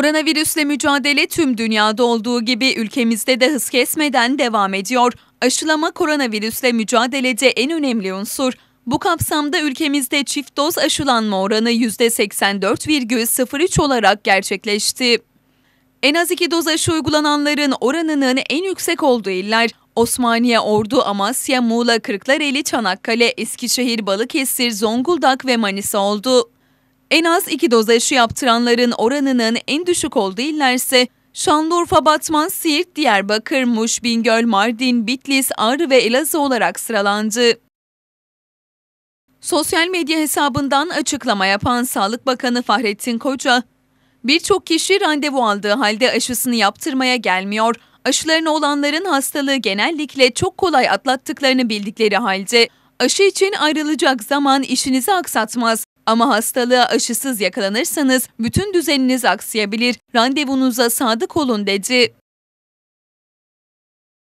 Koronavirüsle mücadele tüm dünyada olduğu gibi ülkemizde de hız kesmeden devam ediyor. Aşılama koronavirüsle mücadelede en önemli unsur. Bu kapsamda ülkemizde çift doz aşılanma oranı %84,03 olarak gerçekleşti. En az iki doz aşı uygulananların oranının en yüksek olduğu iller Osmaniye, Ordu, Amasya, Muğla, Kırklareli, Çanakkale, Eskişehir, Balıkesir, Zonguldak ve Manisa oldu. En az iki doz aşı yaptıranların oranının en düşük olduğu illerse Şanlıurfa, Batman, Siirt, Diyarbakır, Muş, Bingöl, Mardin, Bitlis, Ağrı ve Elazığ olarak sıralandı. Sosyal medya hesabından açıklama yapan Sağlık Bakanı Fahrettin Koca, birçok kişi randevu aldığı halde aşısını yaptırmaya gelmiyor. Aşılarını olanların hastalığı genellikle çok kolay atlattıklarını bildikleri halde aşı için ayrılacak zaman işinizi aksatmaz. Ama hastalığa aşısız yakalanırsanız bütün düzeniniz aksayabilir. Randevunuza sadık olun dedi.